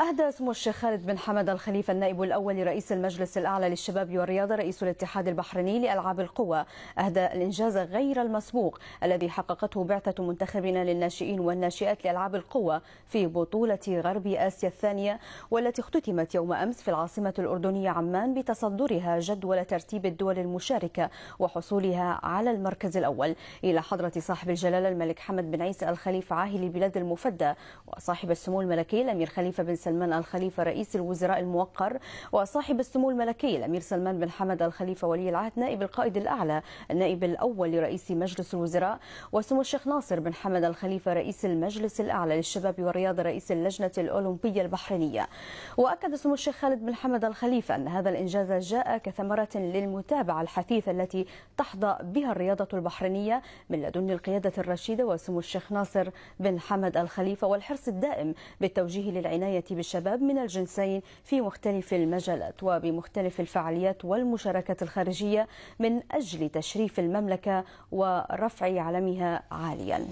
أهدى سمو الشيخ خالد بن حمد الخليفة النائب الأول لرئيس المجلس الأعلى للشباب والرياضة رئيس الاتحاد البحريني لألعاب القوى أهدى الإنجاز غير المسبوق الذي حققته بعثة منتخبنا للناشئين والناشئات لألعاب القوى في بطولة غرب آسيا الثانية والتي اختتمت يوم أمس في العاصمة الأردنية عمان بتصدرها جدول ترتيب الدول المشاركة وحصولها على المركز الأول إلى حضرة صاحب الجلالة الملك حمد بن عيسى الخليفة عاهل البلاد المفدى وصاحب السمو الملكي الأمير خليفة بن سلمان سلمان الخليفة رئيس الوزراء الموقر وصاحب السمو الملكي الأمير سلمان بن حمد الخليفة ولي العهد نائب القائد الأعلى النائب الأول لرئيس مجلس الوزراء وسمو الشيخ ناصر بن حمد الخليفة رئيس المجلس الأعلى للشباب والرياضة رئيس اللجنة الأولمبية البحرينية وأكد سمو الشيخ خالد بن حمد الخليفة أن هذا الإنجاز جاء كثمرة للمتابعة الحثيثة التي تحظى بها الرياضة البحرينية من لدن القيادة الرشيدة وسمو الشيخ ناصر بن حمد الخليفة والحرص الدائم بالتوجيه للعناية بالشباب من الجنسين في مختلف المجالات وبمختلف الفعاليات والمشاركات الخارجية من أجل تشريف المملكة ورفع علمها عاليا